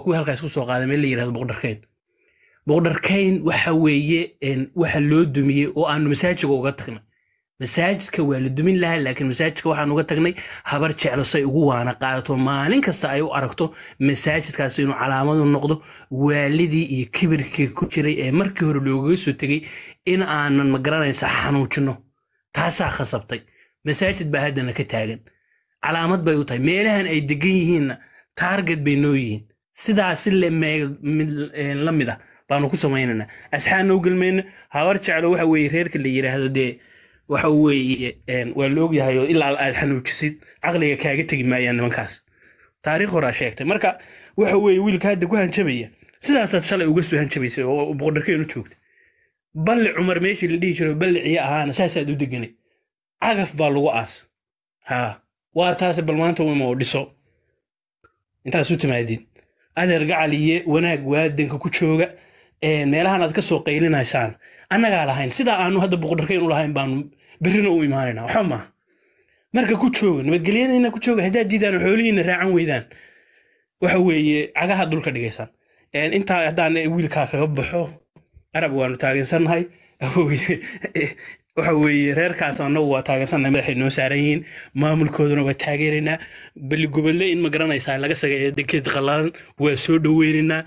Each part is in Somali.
kuwi halkaas qaada meel la yirahdo boqdarkayn boqdarkayn waxa weeye waxa loo dumiyey oo aanu masaajidka uga tagnay masaajidka waa la dumin lahaa laakiin masaajidka waxaan uga tagnay habar jeclo say ugu waana qaadato maalin kasta ay u aragto masaajidkaas inuu calaamadu noqdo waalidii iyo kibirkii ku jiray ee markii hore loogaga soo tegey in aanan magaranaysa xanuujino taasaa khasabtay masaajid baa haddana ka taagan calaamad bay u tahay meelahan ay degan yihiinna taarget bay noo yihiin sidaasi eh, la mid ah baanu ku samaynaynaa asxaabna u gelmayna habar jeclo waxa weeye reerka la yidhaahdo dee waxa weeye eh, waa la ogyahay oo ilaa aad xanuujisid caqliga kaaga tegi maayaan nimankaas taariikh sheegtay marka waxa weeye wiilka hadda ku hanjabaya sidaasaad shalay uga soo hanjabaysay oo boqordarkeenu joogtay balli cumar meeshii la dhihi jiro balli ahaana saasaad u deganay cagaf baa lagu aas ha waa taasi bal maanta wimo dhiso intaas u timaadeen adeer gacaliye wanaag waadanka ku jooga meelahan aad kasoo qaylinaysaan annagaa lahayn sidaa aanu hadda boqordarkayn u lahayn baanu berina u imaanayna waxba maaha marka ku jooga nabadgelyadina ku jooga haddaad diidaan xoolihiina raacan weydaan waxa weeye cagaha dhulka dhigaysaan intaa haddaan wiilkaa kaga baxo arab waanu taageensanahay waxa weeye reerkaas annagu waa taageersanna madaxay noo saaran yihiin maamulkooduna waa taageeraynaa bali gobolle in ma garanaysaa laga saga ee dekeed qalalan waa soo dhoweynaynaa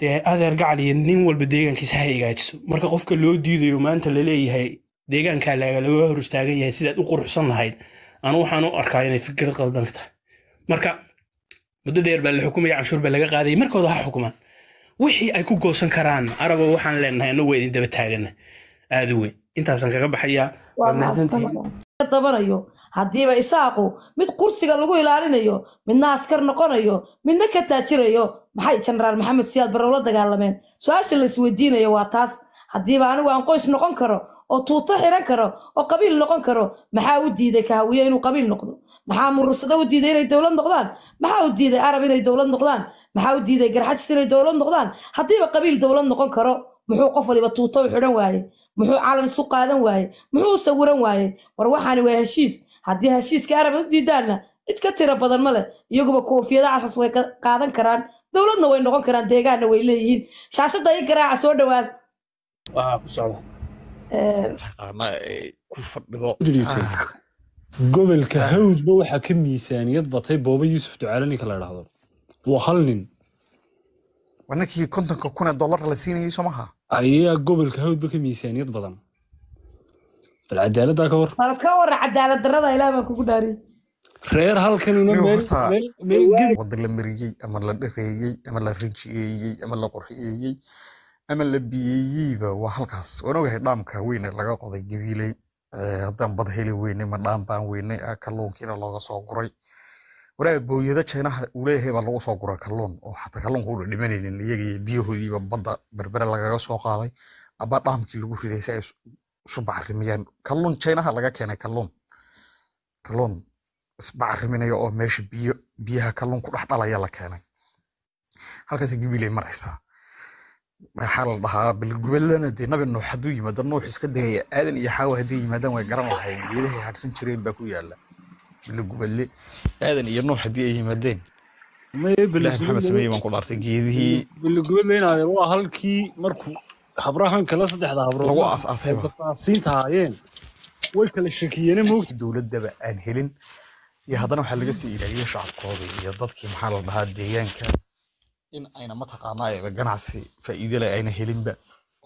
dee adeer gacal iyo nin walba deegaankiisa ha hagaajiso marka qofka loo diidayo maanta laleeyahay deegaankaa laga hor istaagan yahay sidaad u quruxsan lahayd anu waxaan u arkaa inay fikir qaldan tahay marka muddo dheer baa la xukumaya canshuur baa laga qaadayay markooda ha xukumaan wixii ay ku goosan karaan arabo waxaan leenahay annagu waa idin daba taagana aada u weyn intaasaan kaga baxayaa dabanayo haddiiba isaaqu mid kursiga lagu ilaalinayo midna askar noqonayo midna ka taajirayo maxay jenaraal maxamed siyaad barre ula dagaalameen su-aasha la isweydiinayo waa taas haddiiba anigu aan qoys noqon karo oo tuuto xiran karo oo qabiil noqon karo maxaa u diiday kahawiye inuu qabiil noqdo maxaa murursado u diiday inay dowlad noqdaan maxaa u diiday arab inay dowlad noqdaan maxaa u diiday garxajis inay dowlad noqdaan haddiiba qabiil dowlad noqon karo muxuu qof waliba tuuto u xidhan waaye muxuu calan isu qaadan waaye muxuu sawiran waaye war waxaani waa heshiis haddii heshiiska arab u diidaanna cid ka tira badan ma leh iyaguba koofiyada casas way qaadan karaan dowladna way noqon karaan deegaanna way leeyihiin shaashadda i garaaca soo dhowaada ah. gobolka hawdba waxaa ka miisaaniyad batay booba yuusuf ducaalaninka la idhaahdo waa hal nin ninkii kontonka kun ee dollar la siinayay somaha ayaa gobolka hawdba ka miisaaniyad badan bal cadaaladdaa ka war bal ka war cadaalad darrada ilaah baan kugu dhaariyey reer halkan wada la mariyey ama la dhareeyey ama la rinjiyeeyey ama la qorxiyeeyey ama la biyeeyeyba waa halkaas waan ogahay dhaamka weyne laga qoday gabiiley haddaan bad heli weynay ma dhaam baan weynay kalluunkiina looga soo guray waraab booyado jeynaha uu leeyahay baa lagu soo gura kalluun oo xataa kalluunka uu dhadhimanaynin iyaga biyahoodiiba badda berbere lagaga soo qaaday aba dhaamkii lagu riday si ay isu kalluun jeynaha laga keenay kalluun kalluun isbacriminaya oo meesha biyo biyaha kalluun ku dhex dhalaya la keenay halkaas gibilay maraysaa maxaa la dhahaa balgubadlana dee nabi nuux hadduu yimaado nuux iska dayaya aadan iyo xaawa haddii yimaadaan way garan lahayn geedahay hadhsan jireen baa ku yaalla jilogubadle aadan iyo nuux haddii ay yimaadeen ilahi maxamed halkii markuu habrahan kale saddexda habrood way kala shakiyeene moogta dowladdaba aan helin iyo haddana waxaa laga sii ilaaliyo shacabkooda iyo dadkii maxaa la dhahaa deegaanka in ayna mataqaanaa ganacsi faa'iidale ayna helinba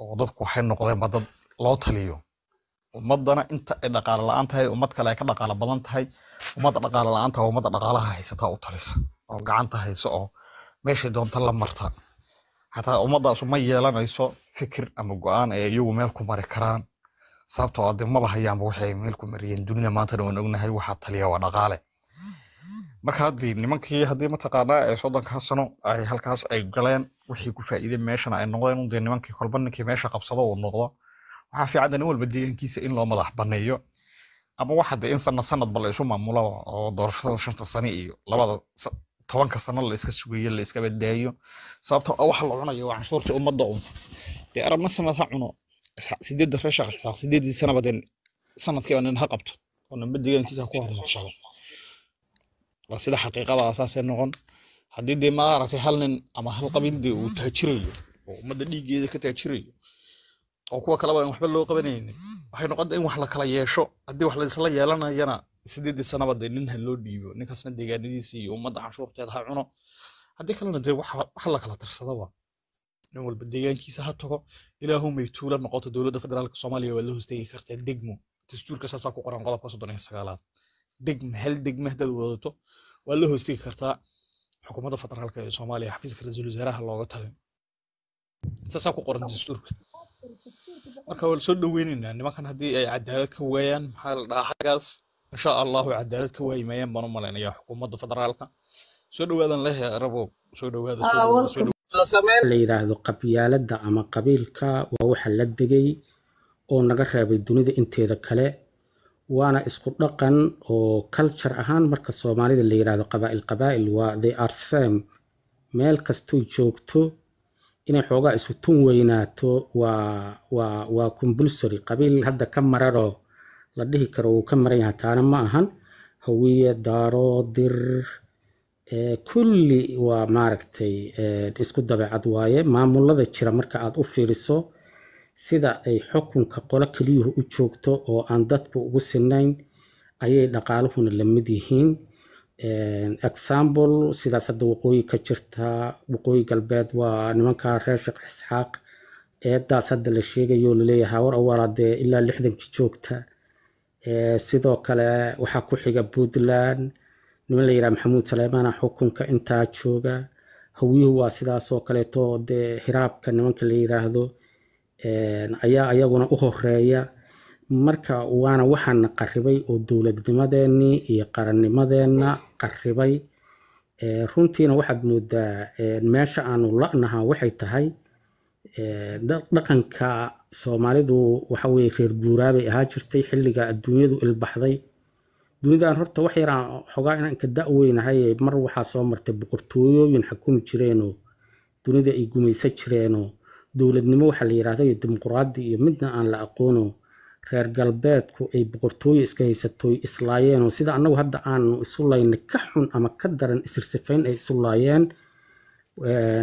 oo dadku waxay noqdeenba dad loo taliyo ummadana inta ay dhaqaalo la-aan tahay ummad kale ay ka dhaqaalo badan tahay ummadda dhaqaalo la-aanta waa ummadda dhaqaalaha haysataa u talisa oo gacanta hayso oo meeshay doonta la marta xataa ummadaasu ma yeelanayso fikir ama go-aan ay iyagu meel ku mari karaan sababtoo ade maba hayaanba waxay meel ku mariyeen dunida maantana waan ognahay waxaa taliya waa dhaqaale marka haddii nimankii haddii mataqaanaa ee soddonkaa sano ay halkaas ay galeen wixii ku faa'iideen meeshana ay noqdeen undee nimankii kolba ninkii meesha qabsado uu noqdo waxaa fiican in walba deegaankiisa in loo madax baneeyo ama waxa de in sanad sanadba la isu maamula oo doorashada shanta sane iyo labada tobanka sano la iska sugayo badaayo sababtoo ah waxa la cunayo canshuurta ummadda un dee arabna sanad ha cuno sideedda reer shaqo sideeddii sanaba dee sanadkiiba nin ha qabto oo ninba deegaankiisa ku hormarshado waa sida xaqiiqada ah noqon haddii dee maaragtay hal nin ama hal qabiil dee uu taajirayo oo ummadda dhiiggeeda ka taajirayo oo kuwa kaleba aan waxba loo qabanaynin waxay noqonta in wax lakala kala yeesho haddii wax laisla yeelanayana sideedii sanaba dee nin ha loo dhiibo ninkaasna deegaanadiisa iyo ummadda canshuurteeda ha cuno haddii kalena dee wax la kala nin walba deegaankiisa ha tago ilaahumay tuulo noqoto dowladda federaalka soomaaliya waa la hosteegi kartaa degmo dastuurka saasaa ku qoran qodobka soddon iyo sagaalaad degma hal degma haddaad wadato waa la hosteegi kartaa xukuumadda federaalka ee soomaaliya xafiiska ra-iisul wasaaraha looga talin saasaa ku qoran dastuurka marka waa lasoo dhoweynaynaa nimankan haddii ay cadaalad ka waayaan maxaa la dhahaa xaggaas insha allahu cadaalad ka waayi maayaan baan u malaynayaa xukuumadda federaalka soo dhawaadan leh rabow soo dhowaadala ah, yidhaahdo qabyaaladda ama qabiilka waa waxa la degay oo naga reebay dunida inteeda kale waana isku dhaqan oo culture ahaan marka soomaalida la yidhaahdo qabaa'il qabaa'il waa they are same meel kastoo joogto inay xoogaa isu tun weynaato waa waa waa combulsory qabiil hadda ka mararoo la dhihi karo wuu ka maran yahay taana ma ahan hawiye daaro dir kulli waa maaragtay isku dabeecad waaye maamulada jira marka aada u fiiriso sida ay xukunka qolo keliyuhu u joogto oo aan dadku ugu sinayn ayay dhaqaaluhuna la mid yihiin example sidaas hadda waqooyi ka jirta waqooyi galbeed waa nimanka reer sheekh isxaaq eedaas hadda la sheegayo laleeyahay war awaala dee ilaa lixdankii joogta sidoo kale waxaa ku xiga puntland niman la yidhaha maxamuud saleymaana xukunka intaa jooga hawyuhu waa sidaasoo kaleeto dee hiraabka nimanka la yidhaahdo ayaa ayaguna u horeeya marka waana waxaana qaribay oo dowladnimadeennii iyo qarannimadeenna qaribay runtiina waxaad moodaa meesha aanu la'nahaa waxay tahay dhaqanka soomaalidu waxa weye reer guuraabay ahaa jirtay xilliga adduunyadu ilbaxday dunidan horta wax yaraan xogaa inaan da-weynahay mar waxaa soo martay boqortooyooyin xakumi jireenoo dunida ay gumaysan jireenoo dowladnimo waxaa la yidhahda dimuquraadi iyo midna aan la aqoono reer galbeedku ay boqortooyo iska haysatoy islaayeen sida annagu hadda aanu isu layna ka xun ama ka daran isirsifayn ay isu laayeen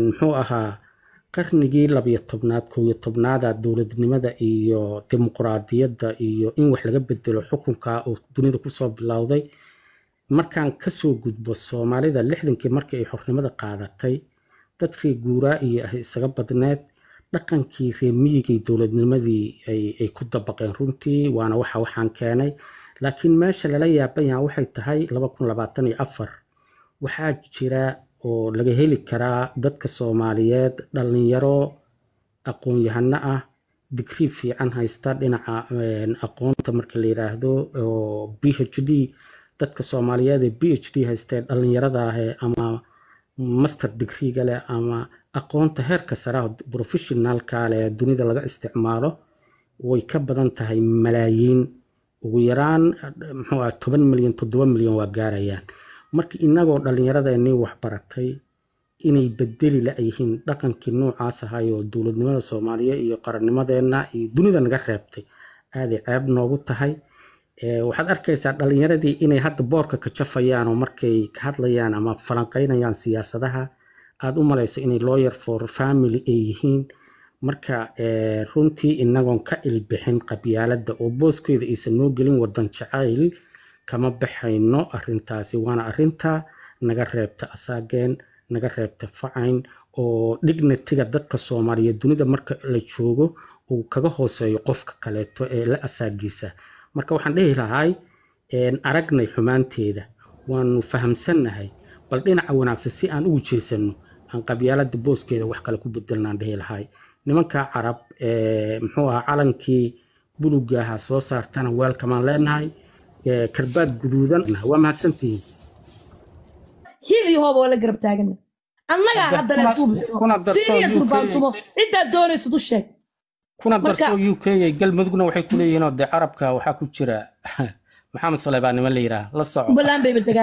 muxuu ahaa qarnigii labiyo tobnaad kooyo tobnaada dowladnimada iyo dimuquraadiyadda iyo in wax laga bedelo xukunka oo dunida kusoo bilowday markaan kasoo gudbo soomaalida lixdankii markii ay xornimada qaadatay dadkii guuraa iyo ah isaga badneed dhaqankii reer miyigii dowladnimadii ay ku dabaqeen runtii waana waxa waxaan keenay laakiin meesha lala yaaban waxay tahay waxaa jira oo laga heli karaa dadka soomaaliyeed dhallinyaro aqoonyahano ah digrii fiican haysta dhinaca aqoonta marka la yidhaahdo oo b h d dadka soomaaliyeed ee b h d haystee dhallinyarada ahee ama master digriiga leh ama aqoonta heerka saraha brofeshinaalkaale ee dunida laga isticmaalo way ka badan tahay malaayiin ugu yaraan muxuu ah toban milyan toddoba milyan waa gaarayaan marka inagoo dhallinyaradeenii waxbaratay inay bedeli layihiin dhaqankii noocaas ahay oo dowladnimada soomaaliya iyo qarannimadeenna iyo dunida naga reebtay aaday ceeb noogu tahay waxaad arkaysaa dhallinyaradii inay hadda boorka ka jafayaan oo markay ka hadlayaan ama falanqaynayaan siyaasadaha aada u malayso inay lawyer for family ay yihiin marka eh, runtii inagoon ka ilbixin qabyaaladda oo booskeeda aysan noo gelin waddan jacayl kama baxayno arintaasi waana arinta naga reebta asaageen naga reebta facayn oo dignatiga dadka soomaaliyeed dunida marka la joogo uu kaga hooseeyo qofka kaleeto ee la asaagiisa marka waxaan dhihi lahay aragnay xumaanteeda waanu fahamsannahay bal dhinaca wanaagsan si aan ugu jeesanno aan qabyaalada booskeeda wax kale ku bedelnaan dhehi lahay nimanka carab eh, muxuu ahaa calankii buluga ahaa soo saartana weelkamaan leenahay eh, karbaad guduudan waa mahadsantihiin hiil iyo hooba waa garab taagana annagaa haddana duubsiiniya durbaantumo ciddaad doonaysad u kuna darso u k galmudugna waxay ku leeyihiinoo dee carabka waxaa ku jira maxamed saleebaan niman la yidhaah la soco